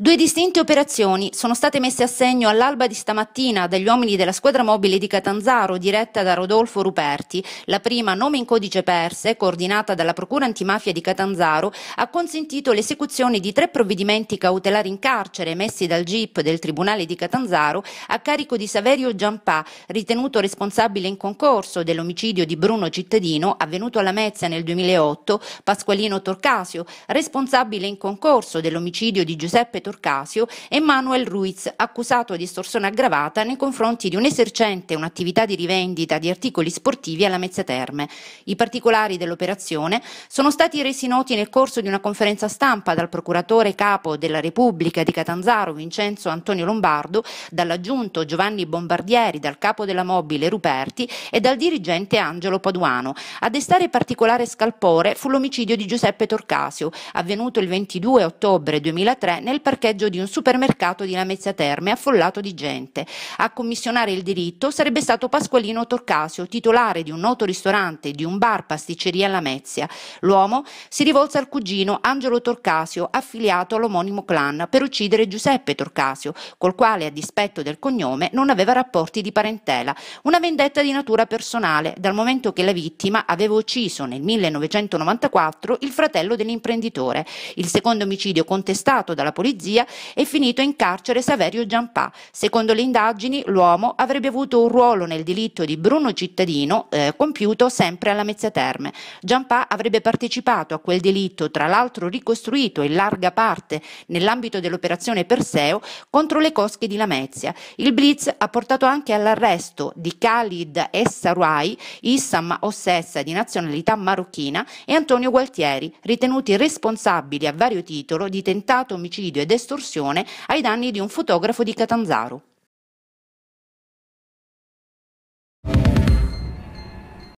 Due distinte operazioni sono state messe a segno all'alba di stamattina dagli uomini della squadra mobile di Catanzaro diretta da Rodolfo Ruperti. La prima, nome in codice Perse, coordinata dalla Procura antimafia di Catanzaro, ha consentito l'esecuzione di tre provvedimenti cautelari in carcere emessi dal GIP del Tribunale di Catanzaro a carico di Saverio Giampà, ritenuto responsabile in concorso dell'omicidio di Bruno Cittadino avvenuto alla Mezza nel 2008, Pasqualino Torcasio, responsabile in concorso dell'omicidio di Giuseppe Torcasio Torcasio e Manuel Ruiz, accusato di estorsione aggravata nei confronti di un esercente un'attività di rivendita di articoli sportivi alla Mezzia Terme. I particolari dell'operazione sono stati resi noti nel corso di una conferenza stampa dal procuratore capo della Repubblica di Catanzaro Vincenzo Antonio Lombardo, dall'aggiunto Giovanni Bombardieri, dal capo della mobile Ruperti e dal dirigente Angelo Paduano. A destare particolare scalpore fu l'omicidio di Giuseppe Torcasio, avvenuto il 22 ottobre 2003 nel parcheggio parcheggio di un supermercato di Lamezia Terme affollato di gente. A commissionare il diritto sarebbe stato Pasqualino Torcasio, titolare di un noto ristorante di un bar pasticceria a Lamezia. L'uomo si rivolse al cugino Angelo Torcasio, affiliato all'omonimo clan, per uccidere Giuseppe Torcasio, col quale, a dispetto del cognome, non aveva rapporti di parentela. Una vendetta di natura personale, dal momento che la vittima aveva ucciso nel 1994 il fratello dell'imprenditore. Il secondo omicidio contestato dalla polizia polizia, è finito in carcere Saverio Giampà. Secondo le indagini, l'uomo avrebbe avuto un ruolo nel delitto di Bruno Cittadino, eh, compiuto sempre alla Mezzia Terme. Giampà avrebbe partecipato a quel delitto, tra l'altro ricostruito in larga parte nell'ambito dell'operazione Perseo contro le cosche di Lamezia. Il blitz ha portato anche all'arresto di Khalid Essarouai, Issam Ossessa di nazionalità marocchina e Antonio Gualtieri, ritenuti responsabili a vario titolo di tentato omicidio ed estorsione ai danni di un fotografo di Catanzaro.